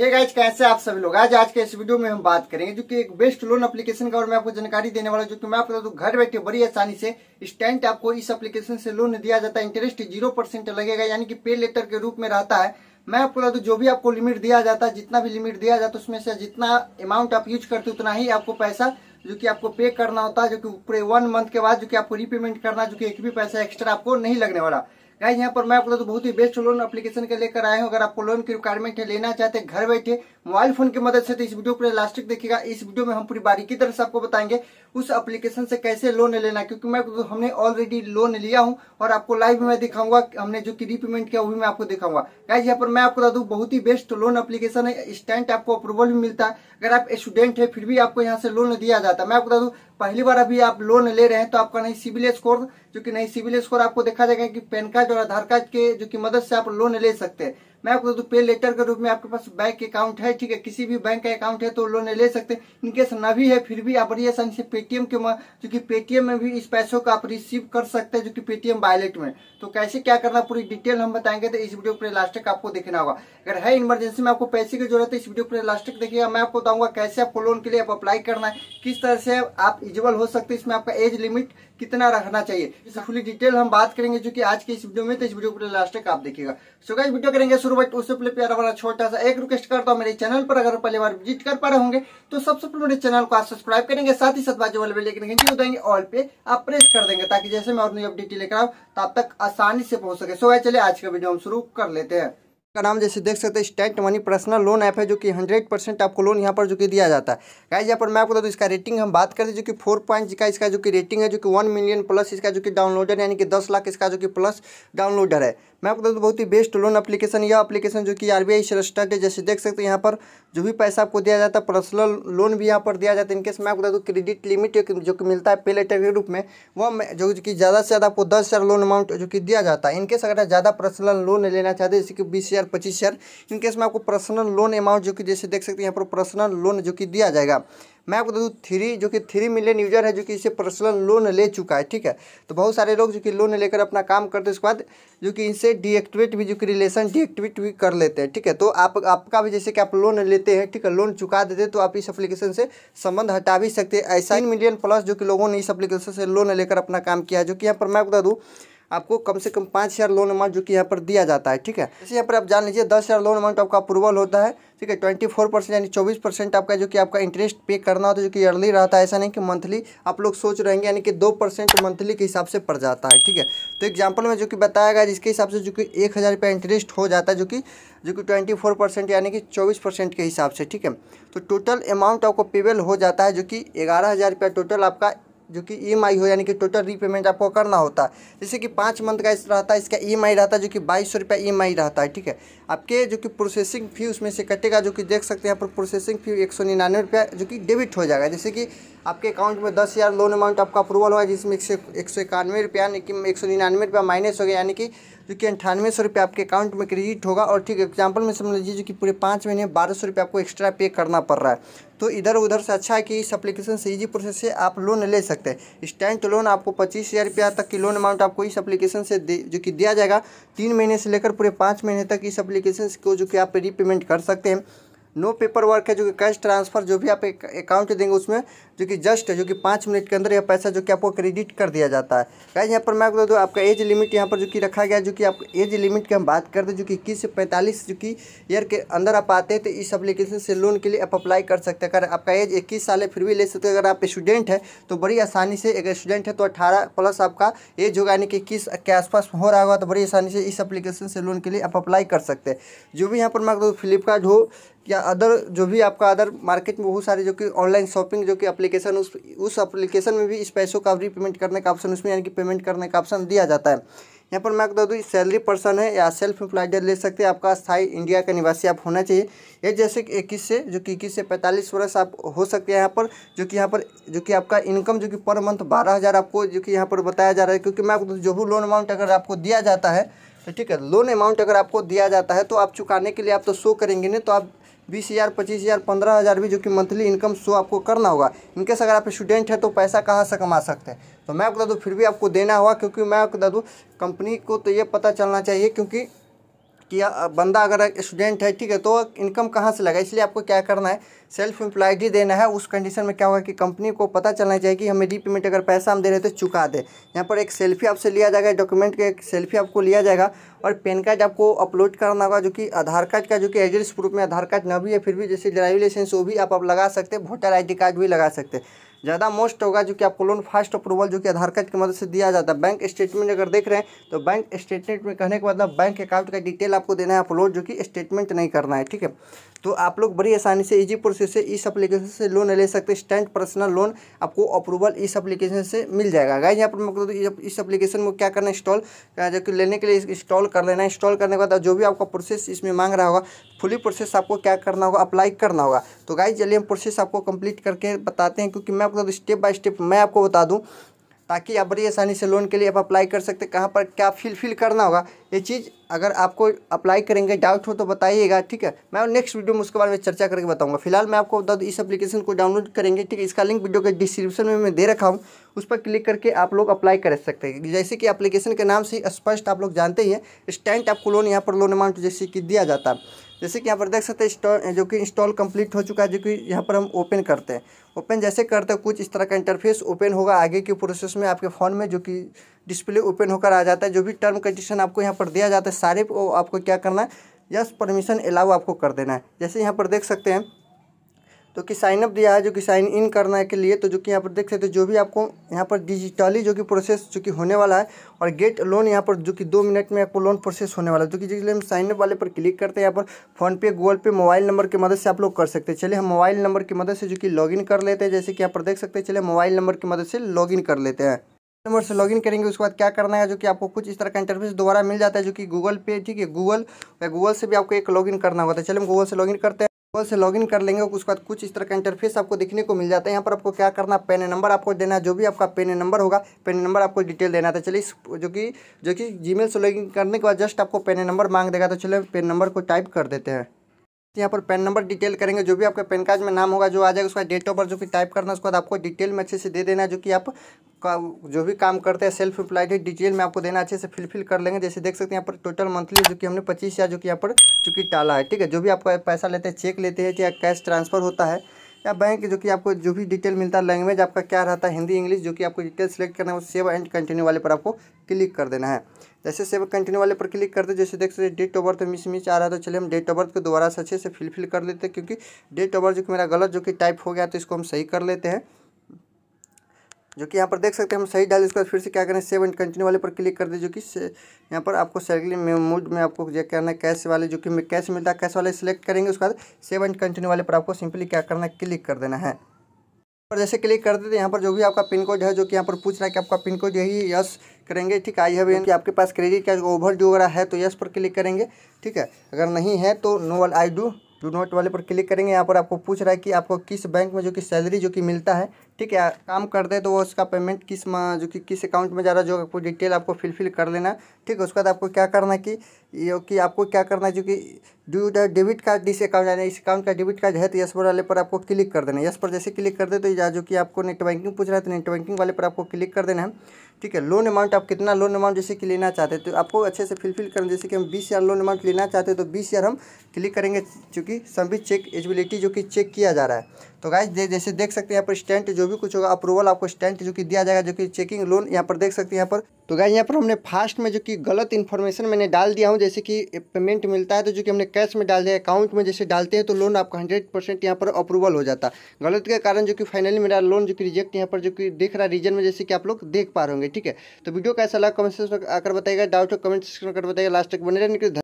hey guys कैसे आप सभी लोग आज आज के इस वीडियो में हम बात करेंगे जो कि एक बेस्ट लोन एप्लीकेशन का और मैं आपको जानकारी देने वाला जो कि मैं आपको घर बैठे बड़ी आसानी से स्टैंड आपको इस एप्लीकेशन से लोन दिया जाता है इंटरेस्ट जीरो परसेंट लगेगा यानी कि पे लेटर के रूप में रहता है मैं आपको बता दू जो भी आपको लिमिट दिया जाता है जितना भी लिमिट दिया जाता है उसमें से जितना अमाउंट आप यूज करते उतना ही आपको पैसा जो कि आपको पे करना होता है जो कि पूरे वन मंथ के बाद जो कि आपको रीपेमेंट करना जो कि एक भी पैसा एक्स्ट्रा आपको नहीं लगने वाला गाइज यहाँ पर मैं आपको तो बहुत ही बेस्ट लोन एप्लीकेशन के लेकर आया हूँ अगर आपको लोन की रिक्वायरमेंट है लेना चाहते हैं घर बैठे मोबाइल फोन की मदद से तो इस वीडियो लास्ट लास्टिक देखिएगा इस वीडियो में हम पूरी बारीकी तरह से आपको बताएंगे उस एप्लीकेशन से कैसे लोन लेना क्योंकि मैं तो हमने ऑलरेडी लोन लिया हूँ और आपको लाइव में दिखाऊंगा हमने जो की रीपेमेंट किया वो भी मैं आपको दिखाऊंगा गाइज यहाँ पर मैं आपको बता दू बहुत ही बेस्ट लोन एप्लीकेशन है इस टाइम आपको अप्रूवल भी मिलता है अगर आप स्टूडेंट है फिर भी आपको यहाँ से लोन दिया जाता है मैं आपको बता दू पहली बार अभी आप लोन ले रहे हैं तो आपका नहीं सिविल स्कोर जो कि नहीं सिविल स्कोर आपको देखा जाएगा कि पैन कार्ड और आधार कार्ड के जो कि मदद से आप लोन ले सकते हैं मैं आपको तो पे लेटर के रूप में आपके पास बैंक अकाउंट है ठीक है किसी भी बैंक का अकाउंट है तो लोन ले सकते हैं इनकेस ना भी है फिर भी आप बड़ी आसानी से पेटीएम के जो कि पेटीएम में भी इस पैसों को आप रिसीव कर सकते हैं जो कि पेटीएम वायलेट में तो कैसे क्या करना पूरी डिटेल हम बताएंगे तो इस वीडियो पूरे लास्ट तक आपको देखना होगा अगर है इमरजेंसी में आपको पैसे की जरूरत है इस वीडियो पूरे लास्ट तक देखिएगा मैं आपको बताऊंगा कैसे आपको लोन के लिए आप अप्लाई करना है किस तरह से आप इजिबल हो सकते हैं इसमें आपका एज लिमिट कितना रखना चाहिए इसकी फुली डिटेल हम बात करेंगे जो कि आज के इस वीडियो में तो इस वीडियो को लास्ट तक आप देखिएगा सो गाइस वीडियो करेंगे शुरू बट उससे पहले प्यारा वाला छोटा सा एक रिक्वेस्ट करता हूँ मेरे चैनल पर अगर पहली बार विजिट कर पा रहे होंगे तो सबसे पहले मेरे चैनल को आप सब्सक्राइब करेंगे साथ ही साथ बाजू वाले बेल घंटी देंगे ऑल पे आप प्रेस कर देंगे ताकि जैसे मैं और नई अपडेट लेकर आऊँ तब तक आसानी से पहुंच सके सो गाइस चलिए आज का वीडियो हम शुरू कर लेते हैं का नाम जैसे देख सकते हैं state money personal loan app है जो कि हंड्रेड परसेंट आपको लोन यहाँ पर जो कि दिया जाता है गाइज यहां पर मैं आपको बता दूँ इसका रेटिंग हम बात करते हैं जो कि फोर पॉइंट का इसका जो कि रेटिंग है जो कि वन मिलियन प्लस इसका जो कि डाउनलोडर यानी कि दस लाख इसका जो कि प्लस डाउनलोडर है मैं आपको बता दूँ बहुत ही बेस्ट लोन एप्लीकेशन यह एप्लीकेशन जो कि आर बी आई के जैसे देख सकते हैं यहाँ पर जो भी पैसा आपको दिया जाता है पर्सनल लोन भी यहाँ पर दिया जाता है इनकेस मैं आपको बता दूँ क्रेडिट लिमिट जो कि मिलता है पे लेटर के रूप में वह जो कि ज़्यादा से ज़्यादा आपको दस हज़ार लोन अमाउंट जो कि दिया जाता है इनकेस अगर ज़्यादा पर्सनल लोन लेना चाहते हैं जैसे कि बीस हज़ार पच्चीस हज़ार इनकेस में आपको पर्सनल लोन अमाउंट जो कि जैसे देख सकते हैं यहाँ पर पर्सनल लोन जो कि दिया जाएगा मैं आपको बता दूँ थ्री जो कि थ्री मिलियन यूजर है जो कि इसे पर्सनल लोन ले चुका है ठीक है तो बहुत सारे लोग जो कि लोन लेकर अपना काम करते हैं उसके बाद जो कि इनसे डीएक्टिवेट भी जो कि रिलेशन डीएक्टिवेट भी कर लेते हैं ठीक है तो आप आपका भी जैसे कि आप लोन लेते हैं ठीक है लोन चुका देते हैं तो आप इस अप्लीकेशन से संबंध हटा भी सकते हैं ऐसा मिलियन प्लस जो कि लोगों ने इस अप्लीकेशन से लोन लेकर अपना काम किया है जो कि यहाँ पर मैं बता दूँ आपको कम से कम पाँच हज़ार लोन अमाउंट जो कि यहाँ पर दिया जाता है ठीक है इसी यहाँ पर आप जान लीजिए दस हज़ार लोन अमाउंट आपका अप्रूवल होता है ठीक है ट्वेंटी फोर परसेंट यानी चौबीस परसेंट आपका जो कि आपका इंटरेस्ट पे करना होता है जो कि ईयरली रहता है ऐसा नहीं कि मंथली आप लोग सोच रहेंगे यानी कि दो परसेंट मंथली के हिसाब से पड़ जाता है ठीक है तो एग्जाम्पल में जो कि बताया गया जिसके हिसाब से जो कि एक हज़ार रुपया इंटरेस्ट हो जाता है जो कि जो कि ट्वेंटी फोर परसेंट यानी कि चौबीस परसेंट के हिसाब से ठीक है तो टोटल अमाउंट आपको पेबल हो जाता है जो कि ग्यारह हज़ार रुपया टोटल आपका जो कि ई e हो यानी कि टोटल रीपेमेंट आपको करना होता है जैसे कि पाँच मंथ का इस रहता है इसका ई e रहता है जो कि बाईस सौ रुपया ई e रहता है ठीक है आपके जो कि प्रोसेसिंग फ़ी उसमें से कटेगा जो कि देख सकते हैं यहाँ पर प्रोसेसिंग फ़ी एक सौ निन्यानवे रुपया जो कि डेबिट हो जाएगा जैसे कि आपके अकाउंट में दस हज़ार लोन अमाउंट आपका अप्रूवल हुआ जिसमें एक सौ इक्यानवे रुपया यानी कि एक सौ निन्यानवे रुपया माइनस हो गया यानी कि जो कि अंठानवे सौ रुपये आपके अकाउंट में क्रेडिट होगा और ठीक एग्जाम्पल में समझ लीजिए जो कि पूरे पाँच महीने बारह सौ रुपये आपको एक्स्ट्रा पे करना पड़ रहा है तो इधर उधर से अच्छा है कि इस एप्लीकेशन से ईजी प्रोसेस से आप लोन ले सकते हैं स्टैंड लोन आपको पच्चीस हज़ार रुपया तक की लोन अमाउंट आपको इस एप्लीकेशन से दे जो कि दिया जाएगा तीन महीने से लेकर पूरे पाँच महीने तक इस एप्लीकेशन को जो कि आप रीपेमेंट कर सकते हैं नो पेपर वर्क है जो कि कैश ट्रांसफ़र जो भी आप एक अकाउंट देंगे उसमें जो कि जस्ट जो कि पाँच मिनट के अंदर यह पैसा जो कि आपको क्रेडिट कर दिया जाता है कैसे यहाँ पर मैं बता दूँ आपका एज लिमिट यहाँ पर जो कि रखा गया जो कि आप एज लिमिट की हम बात कर दें जो कि इक्कीस से पैंतालीस जो कि ईयर के अंदर आप आते हैं तो इस एप्लीकेशन से लोन के लिए आप अप्लाई कर सकते हैं अगर आपका एज इक्कीस साल है फिर भी ले सकते हो अगर आप स्टूडेंट है तो बड़ी आसानी से अगर स्टूडेंट है तो अठारह प्लस आपका एज होगा यानी कि इक्कीस के आसपास हो रहा होगा तो बड़ी आसानी से इस अपलीकेशन से लोन के लिए आप अप्लाई कर सकते हैं जो भी यहाँ पर मैं फ्लिपकार्ट हो या अदर जो भी आपका अदर मार्केट में बहुत सारे जो कि ऑनलाइन शॉपिंग जो कि एप्लीकेशन उस उस एप्लीकेशन में भी इस पैसों का रीपेमेंट करने का ऑप्शन उसमें यानी कि पेमेंट करने का ऑप्शन दिया जाता है यहाँ पर मैं आपको बता दूँ सैलरी पर्सन है या सेल्फ एम्प्लॉयड ले सकते हैं आपका स्थाई इंडिया का निवासी आप होना चाहिए ये जैसे कि इक्कीस से जो कि इक्कीस से पैंतालीस वर्ष आप हो सकते हैं यहाँ पर जो कि यहाँ पर जो कि आपका इनकम जो कि पर मंथ बारह हज़ार आपको जो कि यहाँ पर बताया जा रहा है क्योंकि मैं आपको जो भी लोन अमाउंट अगर आपको दिया जाता है तो ठीक है लोन अमाउंट अगर आपको दिया जाता है तो आप चुकाने के लिए आप तो शो करेंगे नहीं तो आप बीस हज़ार पच्चीस हज़ार पंद्रह हज़ार भी जो कि मंथली इनकम शो आपको करना होगा से अगर आप स्टूडेंट हैं तो पैसा कहाँ से कमा सकते हैं तो मैं आपको बता दूँ फिर भी आपको देना होगा क्योंकि मैं आपको बता दूँ कंपनी को तो ये पता चलना चाहिए क्योंकि कि बंदा अगर स्टूडेंट है ठीक है तो इनकम कहाँ से लगा इसलिए आपको क्या करना है सेल्फ एम्प्लॉयड ही देना है उस कंडीशन में क्या होगा कि कंपनी को पता चलना चाहिए कि हमें रीपेमेंट अगर पैसा हम दे रहे तो चुका दे यहाँ पर एक सेल्फी आपसे लिया जाएगा डॉक्यूमेंट का एक सेल्फी आपको लिया जाएगा और पेन कार्ड आपको अपलोड करना होगा जो कि आधार कार्ड का जो कि एड्रेस प्रूफ में आधार कार्ड ना भी है फिर भी जैसे ड्राइविंग लाइसेंस वो भी आप, आप लगा सकते हैं वोटर आई कार्ड भी लगा सकते हैं ज़्यादा मोस्ट होगा जो कि आपको लोन फास्ट अप्रूवल जो कि आधार कार्ड की मदद से दिया जाता है बैंक स्टेटमेंट अगर देख रहे हैं तो बैंक स्टेटमेंट में कहने के बाद बैंक अकाउंट का डिटेल आपको देना है अपलोड जो कि स्टेटमेंट नहीं करना है ठीक है तो आप लोग बड़ी आसानी से इजी प्रोसेस से इस एप्लीकेशन से लोन ले सकते हैं स्टैंड पर्सनल लोन आपको अप्रूवल इस एप्लीकेशन से मिल जाएगा गाइज यहाँ पर मतलब इस एप्लीकेशन में क्या करना है इंस्टॉल जो कि लेने के लिए इंस्टॉल कर लेना है इंस्टॉल करने के बाद जो भी आपका प्रोसेस इसमें मांग रहा होगा फुली प्रोसेस आपको क्या करना होगा अप्लाई करना होगा तो गाइज चलिए हम प्रोसेस आपको कंप्लीट करके बताते हैं क्योंकि मैं आपको स्टेप बाय स्टेप मैं आपको बता दूँ ताकि आप बड़ी आसानी से लोन के लिए आप अप्लाई कर सकते कहाँ पर क्या फिल फिल करना होगा ये चीज़ अगर आपको अप्लाई करेंगे डाउट हो तो बताइएगा ठीक है मैं नेक्स्ट वीडियो में उसके बारे में चर्चा करके बताऊंगा फिलहाल मैं आपको बता दूँ इस एप्लीकेशन को डाउनलोड करेंगे ठीक है इसका लिंक वीडियो के डिस्क्रिप्शन में मैं दे रखा हूँ उस पर क्लिक करके आप लोग अप्लाई कर सकते हैं जैसे कि अप्लीकेशन के नाम से स्पष्ट आप लोग जानते ही हैं स्टैंड आपको लोन यहाँ पर लोन अमाउंट जैसे कि दिया जाता है जैसे कि यहाँ पर देख सकते हैं इंस्टॉल जो कि इंस्टॉल कंप्लीट हो चुका है जो कि यहाँ पर हम ओपन करते हैं ओपन जैसे करते हैं कुछ इस तरह का इंटरफेस ओपन होगा आगे के प्रोसेस में आपके फ़ोन में जो कि डिस्प्ले ओपन होकर आ जाता है जो भी टर्म कंडीशन आपको यहाँ पर दिया जाता है सारे आपको क्या करना है जस्ट परमिशन अलाउ आपको कर देना है जैसे यहाँ पर देख सकते हैं तो कि साइन अप दिया है जो कि साइन इन करना के लिए तो जो कि यहाँ पर देख सकते हैं जो भी आपको यहाँ पर डिजिटली जो कि प्रोसेस जो कि होने वाला है और गेट लोन यहाँ पर जो कि दो मिनट में आपको लोन प्रोसेस होने वाला है जो कि हम साइन अप वाले पर क्लिक करते हैं यहाँ पर PhonePe Google Pay mobile number की मदद से आप लोग कर सकते हैं चलिए हम मोबाइल नंबर की मदद से जो कि लॉगिन कर लेते हैं जैसे कि यहाँ पर देख सकते हैं चलिए मोबाइल नंबर की मदद से इन कर लेते हैं नंबर से लॉगिन करेंगे उसके बाद क्या करना है जो कि आपको कुछ इस तरह का इंटरफेस दोबारा मिल जाता है जो कि गूगल पे ठीक है गूगल या गूगल से भी आपको एक लॉगिन करना होता है चलिए हम गूगल से लॉगिन करते हैं गूगल से लॉगिन कर लेंगे उसके बाद कुछ इस तरह का इंटरफेस आपको देखने को मिल जाता है यहाँ पर आपको क्या करना पेन नंबर आपको देना है जो भी आपका पेन नंबर होगा पेन नंबर आपको डिटेल देना था तो चलिए जो कि जो कि जीमेल से लॉगिन करने के बाद जस्ट आपको पेन नंबर मांग देगा तो चलिए पेन नंबर को टाइप कर देते हैं यहाँ पर पैन नंबर डिटेल करेंगे जो भी आपका पैन कार्ड में नाम होगा जो आ जाएगा उसका डेट ऑफ बर्थ जो कि टाइप करना है उसके बाद आपको डिटेल में अच्छे से दे देना है जो कि आप का जो भी काम करते हैं सेल्फ एम्प्लाइड है डिटेल में आपको देना अच्छे से फिलफिल कर लेंगे जैसे देख सकते हैं यहाँ पर टोटल मंथली जो कि हमने पच्चीस हज़ार जो कि यहाँ पर चूँकि टाला है ठीक है जो भी आपका पैसा लेते हैं चेक लेते हैं या कैश ट्रांसफर होता है या बैंक जो कि आपको जो भी डिटेल मिलता है लैंग्वेज आपका क्या रहता है हिंदी इंग्लिश जो कि आपको डिटेल सेलेक्ट करना है वो सेव एंड कंटिन्यू वाले पर आपको क्लिक कर देना है जैसे सेव कंटिन्यू वाले पर क्लिक करते जैसे देख सकते date of birth miss miss आ रहा है तो चलिए हम डेट ऑफ बर्थ को दोबारा से अच्छे से फिलफिल कर लेते हैं क्योंकि डेट ऑफ बर्थ जो कि मेरा गलत जो कि टाइप हो गया तो इसको हम सही कर लेते हैं जो कि यहाँ पर देख सकते हैं हम सही डाले उसके बाद फिर से क्या करें सेव एंड कंटिन्यू वाले पर क्लिक कर दें जो कि यहाँ पर आपको सैलरी में मूड में आपको क्या करना है कैश वाले जो कि कैश मिलता है कैश वाले सेलेक्ट करेंगे उसके बाद सेव एंड कंटिन्यू वाले पर आपको सिंपली क्या करना है क्लिक कर देना है पर जैसे क्लिक कर देते हैं यहाँ पर जो भी आपका पिन कोड है जो कि यहाँ पर पूछ रहा है कि आपका पिन कोड यही यस करेंगे ठीक आई हैव एन कि आपके पास क्रेडिट कार्ड ओवर ड्यू वगैरह है तो यस पर क्लिक करेंगे ठीक है अगर नहीं है तो no I do do not वाले पर क्लिक करेंगे यहाँ पर आपको पूछ रहा है कि आपको किस बैंक में जो कि सैलरी जो कि मिलता है ठीक है काम कर दे तो वो उसका पेमेंट किस जो कि किस अकाउंट में जा रहा है जो आपको डिटेल आपको फिलफिल कर लेना ठीक है उसके बाद आपको क्या करना है कि ये कि आपको क्या करना है जो कि ड्यू द डेबिट कार्ड इस अकाउंट यानी इस अकाउंट का डेबिट कार्ड है तो यस पर वाले पर आपको क्लिक कर देना यस पर जैसे क्लिक कर दे तो जो कि आपको नेट बैंकिंग पूछ रहा है तो नेट बैंकिंग वाले पर आपको क्लिक कर देना है ठीक है लोन अमाउंट आप कितना लोन अमाउंट जैसे कि लेना चाहते हैं तो आपको अच्छे से फिलफिल करना जैसे कि हम बीस हज़ार लोन अमाउंट लेना चाहते हैं तो बीस हज़ार हम क्लिक करेंगे चूँकि सभी चेक एजिबिलिटी जो कि चेक किया जा रहा है तो गाइज दे, जैसे देख सकते हैं यहाँ पर स्टैंड जो भी कुछ होगा अप्रूवल आपको स्टैंड जो कि दिया जाएगा जो कि चेकिंग लोन यहाँ पर देख सकते हैं यहाँ पर तो गाइज यहाँ पर हमने फास्ट में जो कि गलत इन्फॉर्मेशन मैंने डाल दिया हूँ जैसे कि पेमेंट मिलता है तो जो कि हमने कैश में डाल दिया अकाउंट में जैसे डालते हैं तो लोन आपका हंड्रेड परसेंट यहाँ पर अप्रूवल हो जाता गलत के कारण जो कि फाइनली मेरा लोन जो कि रिजेक्ट यहाँ पर जो कि देख रहा है रीजन में जैसे कि आप लोग देख पा रहे होंगे ठीक है तो वीडियो कैसा लगा कमेंट सेक्शन आकर बताएगा डाउट कमेंट सेक्शन आकर बताएगा लास्ट तक बने रहने के